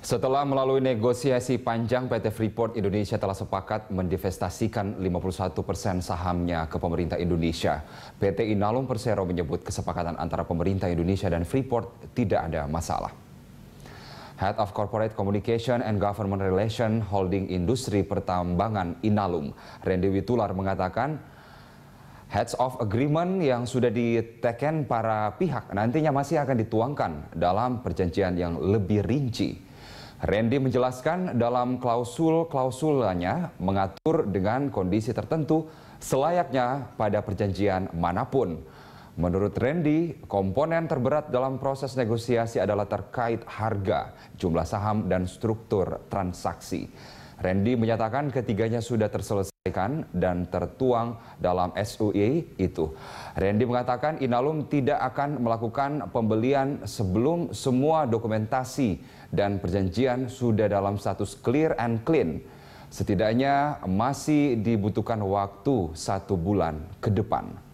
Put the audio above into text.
Setelah melalui negosiasi panjang, PT Freeport Indonesia telah sepakat mendivestasikan 51 persen sahamnya ke pemerintah Indonesia. PT Inalum Persero menyebut kesepakatan antara pemerintah Indonesia dan Freeport tidak ada masalah. Head of Corporate Communication and Government Relation Holding Industri Pertambangan Inalum, Randy Witular mengatakan, Heads of Agreement yang sudah diteken para pihak nantinya masih akan dituangkan dalam perjanjian yang lebih rinci. Randy menjelaskan dalam klausul-klausulnya mengatur dengan kondisi tertentu selayaknya pada perjanjian manapun. Menurut Randy, komponen terberat dalam proses negosiasi adalah terkait harga, jumlah saham, dan struktur transaksi. Randy menyatakan ketiganya sudah terselesaikan dan tertuang dalam SUI itu. Randy mengatakan Inalum tidak akan melakukan pembelian sebelum semua dokumentasi dan perjanjian sudah dalam status clear and clean. Setidaknya masih dibutuhkan waktu satu bulan ke depan.